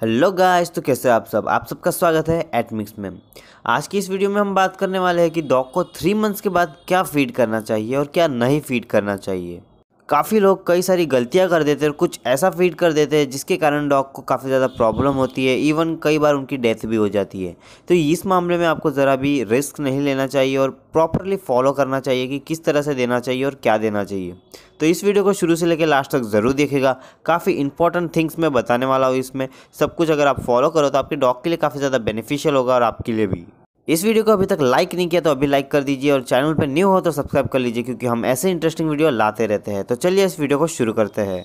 hello guys तो कैसे आप सब आप सबका स्वागत है एटमिक्स में आज की इस वीडियो में हम बात करने वाले हैं कि डॉग को थ्री मंथ्स के बाद क्या फीड करना चाहिए और क्या नहीं फीड करना चाहिए काफ़ी लोग कई सारी गलतियां कर देते हैं और कुछ ऐसा फीड कर देते हैं जिसके कारण डॉग को काफ़ी ज़्यादा प्रॉब्लम होती है इवन कई बार उनकी डेथ भी हो जाती है तो इस मामले में आपको ज़रा भी रिस्क नहीं लेना चाहिए और प्रॉपरली फॉलो करना चाहिए कि किस तरह से देना चाहिए और क्या देना चाहिए तो इस वीडियो को शुरू से लेकर लास्ट तक ज़रूर देखेगा काफ़ी इंपॉर्टेंट थिंग्स मैं बताने वाला हूँ इसमें सब कुछ अगर आप फॉलो करो तो आपके डॉग के लिए काफ़ी ज़्यादा बेनिफिशियल होगा और आपके लिए भी इस वीडियो को अभी तक लाइक नहीं किया तो अभी लाइक कर दीजिए और चैनल पर न्यू हो तो सब्सक्राइब कर लीजिए क्योंकि हम ऐसे इंटरेस्टिंग वीडियो लाते रहते हैं तो चलिए इस वीडियो को शुरू करते हैं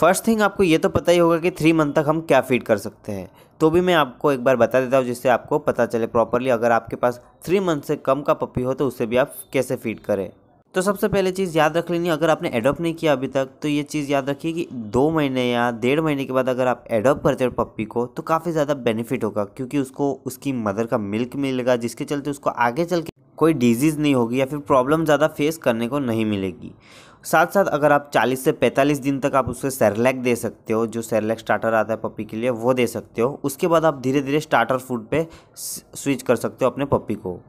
फर्स्ट थिंग आपको ये तो पता ही होगा कि थ्री मंथ तक हम क्या फीड कर सकते हैं तो भी मैं आपको एक बार बता देता हूँ जिससे आपको पता चले प्रॉपरली अगर आपके पास थ्री मंथ से कम का पपी हो तो उसे भी आप कैसे फीड करें तो सबसे पहले चीज़ याद रख लेनी अगर आपने एडोप्ट नहीं किया अभी तक तो ये चीज़ याद रखिए कि दो महीने या डेढ़ महीने के बाद अगर आप एडोप्ट करते हो पप्पी को तो काफ़ी ज़्यादा बेनिफिट होगा क्योंकि उसको उसकी मदर का मिल्क मिलेगा जिसके चलते उसको आगे चल के कोई डिजीज़ नहीं होगी या फिर प्रॉब्लम ज़्यादा फेस करने को नहीं मिलेगी साथ साथ अगर आप 40 से 45 दिन तक आप उसे सेरलैक दे सकते हो जो सेरलैक स्टार्टर आता है पप्पी के लिए वो दे सकते हो उसके बाद आप धीरे धीरे स्टार्टर फूड पे स्विच कर सकते हो अपने पपी को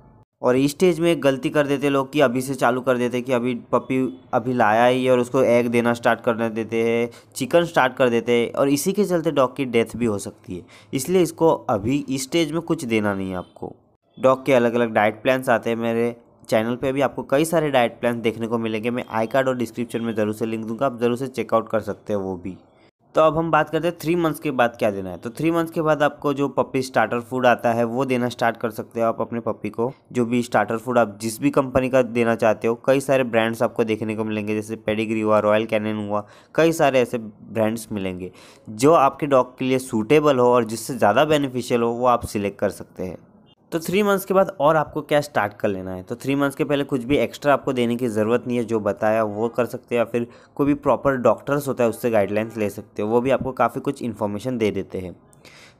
और स्टेज में गलती कर देते लोग कि अभी से चालू कर देते कि अभी पपी अभी लाया ही और उसको एग देना स्टार्ट कर देते हैं चिकन स्टार्ट कर देते हैं और इसी के चलते डॉग की डेथ भी हो सकती है इसलिए इसको अभी स्टेज में कुछ देना नहीं है आपको डॉग के अलग अलग डाइट प्लान्स आते हैं मेरे चैनल पे भी आपको कई सारे डाइट प्लान देखने को मिलेंगे मैं आई कार्ड और डिस्क्रिप्शन में ज़रूर से लिंक दूंगा आप ज़रूर से चेकआउट कर सकते हैं वो भी तो अब हम बात करते हैं थ्री मंथ्स के बाद क्या देना है तो थ्री मंथ्स के बाद आपको जो पप्पी स्टार्टर फूड आता है वो देना स्टार्ट कर सकते हो आप अपने पप्पी को जो भी स्टार्टर फूड आप जिस भी कंपनी का देना चाहते हो कई सारे ब्रांड्स आपको देखने को मिलेंगे जैसे पेडिग्री हुआ रॉयल कैनन हुआ कई सारे ऐसे ब्रांड्स मिलेंगे जो आपके डॉग के लिए सूटेबल हो और जिससे ज़्यादा बेनिफिशियल हो वो आप सिलेक्ट कर सकते हैं तो थ्री मंथ्स के बाद और आपको क्या स्टार्ट कर लेना है तो थ्री मंथ्स के पहले कुछ भी एक्स्ट्रा आपको देने की ज़रूरत नहीं है जो बताया वो कर सकते हो या फिर कोई भी प्रॉपर डॉक्टर्स होता है उससे गाइडलाइंस ले सकते हो वो भी आपको काफ़ी कुछ इन्फॉर्मेशन दे देते हैं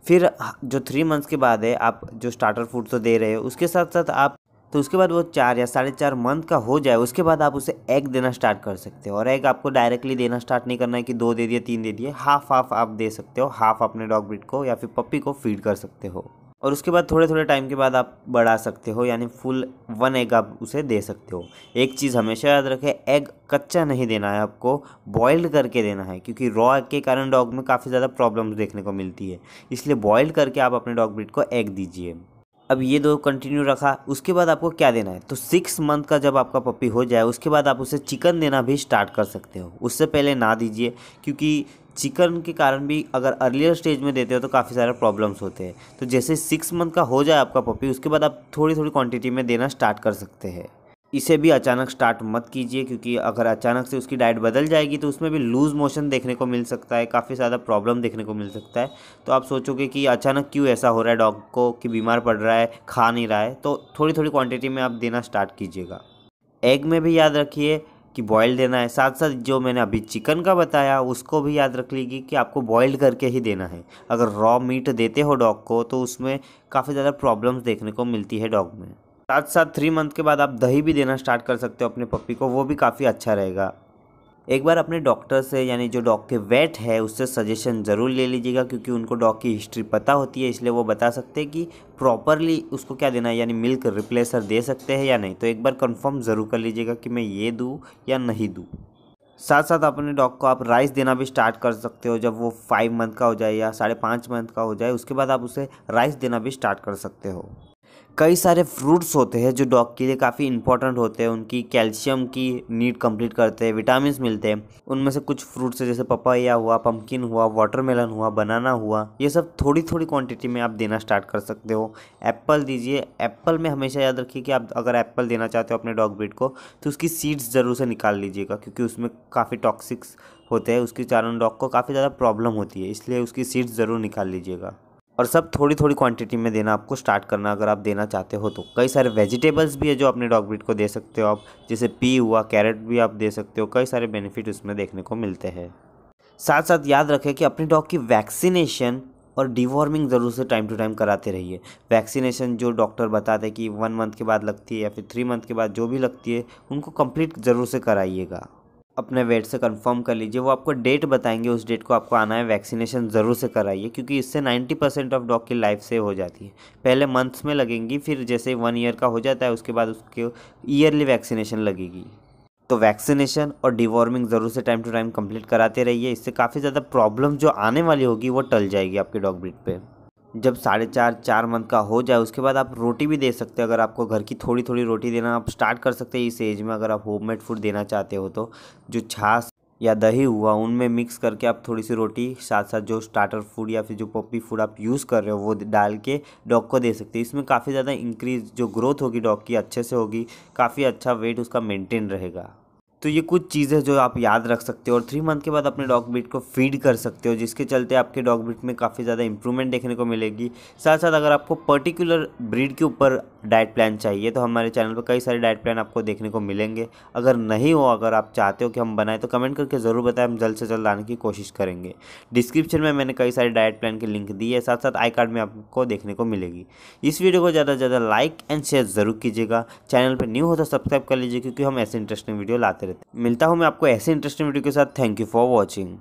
फिर जो थ्री मंथ्स के बाद है आप जो स्टार्टर फूड तो दे रहे हो उसके साथ साथ आप तो उसके बाद वो चार या साढ़े चार मंथ का हो जाए उसके बाद आप उसे एग देना स्टार्ट कर सकते हो और एग आपको डायरेक्टली देना स्टार्ट नहीं करना है कि दो दे दिए तीन दे दिए हाफ हाफ आप दे सकते हो हाफ अपने डॉग ब्रिड को या फिर पप्पी को फीड कर सकते हो और उसके बाद थोड़े थोड़े टाइम के बाद आप बढ़ा सकते हो यानी फुल वन एग आप उसे दे सकते हो एक चीज़ हमेशा याद रखें एग कच्चा नहीं देना है आपको बॉइल्ड करके देना है क्योंकि रॉ एग के कारण डॉग में काफ़ी ज़्यादा प्रॉब्लम्स देखने को मिलती है इसलिए बॉइल्ड करके आप अपने डॉग ब्रीड को एग दीजिए अब ये दो कंटिन्यू रखा उसके बाद आपको क्या देना है तो सिक्स मंथ का जब आपका पपी हो जाए उसके बाद आप उसे चिकन देना भी स्टार्ट कर सकते हो उससे पहले ना दीजिए क्योंकि चिकन के कारण भी अगर अर्लियर स्टेज में देते हो तो काफ़ी सारे प्रॉब्लम्स होते हैं तो जैसे सिक्स मंथ का हो जाए आपका पपी उसके बाद आप थोड़ी थोड़ी क्वांटिटी में देना स्टार्ट कर सकते हैं इसे भी अचानक स्टार्ट मत कीजिए क्योंकि अगर अचानक से उसकी डाइट बदल जाएगी तो उसमें भी लूज़ मोशन देखने को मिल सकता है काफ़ी ज़्यादा प्रॉब्लम देखने को मिल सकता है तो आप सोचोगे कि अचानक क्यों ऐसा हो रहा है डॉग को कि बीमार पड़ रहा है खा नहीं रहा है तो थोड़ी थोड़ी क्वान्टिटी में आप देना स्टार्ट कीजिएगा एग में भी याद रखिए कि बॉयल देना है साथ साथ जो मैंने अभी चिकन का बताया उसको भी याद रख लीजिए कि आपको बॉयल्ड करके ही देना है अगर रॉ मीट देते हो डॉग को तो उसमें काफ़ी ज़्यादा प्रॉब्लम्स देखने को मिलती है डॉग में साथ साथ थ्री मंथ के बाद आप दही भी देना स्टार्ट कर सकते हो अपने पप्पी को वो भी काफ़ी अच्छा रहेगा एक बार अपने डॉक्टर से यानी जो डॉग के वेट है उससे सजेशन ज़रूर ले लीजिएगा क्योंकि उनको डॉग की हिस्ट्री पता होती है इसलिए वो बता सकते हैं कि प्रॉपरली उसको क्या देना है यानी मिल्क रिप्लेसर दे सकते हैं या नहीं तो एक बार कंफर्म ज़रूर कर लीजिएगा कि मैं ये दूँ या नहीं दूँ साथ साथ अपने डॉग को आप राइस देना भी स्टार्ट कर सकते हो जब वो फाइव मंथ का हो जाए या साढ़े पाँच मंथ का हो जाए उसके बाद आप उसे राइस देना भी स्टार्ट कर सकते हो कई सारे फ्रूट्स होते हैं जो डॉग के लिए काफ़ी इंपॉर्टेंट होते हैं उनकी कैल्शियम की नीड कंप्लीट करते हैं विटामिन मिलते हैं उनमें से कुछ फ्रूट्स है जैसे पपाया हुआ पम्पकिन हुआ वाटरमेलन हुआ बनाना हुआ ये सब थोड़ी थोड़ी क्वांटिटी में आप देना स्टार्ट कर सकते हो एप्पल दीजिए एप्पल में हमेशा याद रखिए कि आप अगर एप्पल देना चाहते हो अपने डॉग ब्रीड को तो उसकी सीड्स ज़रूर से निकाल लीजिएगा क्योंकि उसमें काफ़ी टॉक्सिक्स होते हैं उसके कारण डॉग को काफ़ी ज़्यादा प्रॉब्लम होती है इसलिए उसकी सीड्स ज़रूर निकाल लीजिएगा और सब थोड़ी थोड़ी क्वांटिटी में देना आपको स्टार्ट करना अगर आप देना चाहते हो तो कई सारे वेजिटेबल्स भी है जो अपने डॉग ब्रीड को दे सकते हो आप जैसे पी हुआ कैरेट भी आप दे सकते हो कई सारे बेनिफिट उसमें देखने को मिलते हैं साथ साथ याद रखें कि अपने डॉग की वैक्सीनेशन और डिवॉर्मिंग ज़रूर से टाइम टू टाइम कराते रहिए वैक्सीनेशन जो डॉक्टर बताते हैं कि वन मंथ के बाद लगती है या फिर थ्री मंथ के बाद जो भी लगती है उनको कंप्लीट ज़रूर से कराइएगा अपने वेट से कंफर्म कर लीजिए वो आपको डेट बताएंगे उस डेट को आपको आना है वैक्सीनेशन ज़रूर से कराइए क्योंकि इससे 90 परसेंट ऑफ डॉग की लाइफ सेव हो जाती है पहले मंथ्स में लगेंगी फिर जैसे वन ईयर का हो जाता है उसके बाद उसके ईयरली वैक्सीनेशन लगेगी तो वैक्सीनेशन और डिवॉर्मिंग ज़रूर से टाइम टू टाइम कंप्लीट कराते रहिए इससे काफ़ी ज़्यादा प्रॉब्लम जो आने वाली होगी वो टल जाएगी आपके डॉग ब्रिड पर जब साढ़े चार चार मंथ का हो जाए उसके बाद आप रोटी भी दे सकते हैं अगर आपको घर की थोड़ी थोड़ी रोटी देना आप स्टार्ट कर सकते हैं इस एज में अगर आप होममेड फूड देना चाहते हो तो जो छाछ या दही हुआ उनमें मिक्स करके आप थोड़ी सी रोटी साथ साथ जो स्टार्टर फूड या फिर जो पप्पी फूड आप यूज़ कर रहे हो वो डाल के डॉग को दे सकते हैं इसमें काफ़ी ज़्यादा इंक्रीज जो ग्रोथ होगी डॉग की अच्छे से होगी काफ़ी अच्छा वेट उसका मेंटेन रहेगा तो ये कुछ चीज़ें जो आप याद रख सकते हो और थ्री मंथ के बाद अपने डॉग बीट को फीड कर सकते हो जिसके चलते आपके डॉग बीट में काफ़ी ज़्यादा इंप्रूवमेंट देखने को मिलेगी साथ साथ अगर आपको पर्टिकुलर ब्रीड के ऊपर डाइट प्लान चाहिए तो हमारे चैनल पर कई सारे डाइट प्लान आपको देखने को मिलेंगे अगर नहीं हो अगर आप चाहते हो कि हम बनाएं तो कमेंट करके ज़रूर बताएं हम जल्द से जल्द आने की कोशिश करेंगे डिस्क्रिप्शन में मैंने कई सारे डाइट प्लान की लिंक दी है साथ साथ आई कार्ड में आपको देखने को मिलेगी इस वीडियो को ज़्यादा से ज़्यादा लाइक एंड शेयर ज़रूर कीजिएगा चैनल पर न्यू हो तो सब्सक्राइब कर लीजिए क्योंकि हम ऐसे इंटरेस्टिंग वीडियो लाते करते मिलता हूँ मैं आपको ऐसे इंटरेस्टिंग वीडियो के साथ थैंक यू फॉर वॉचिंग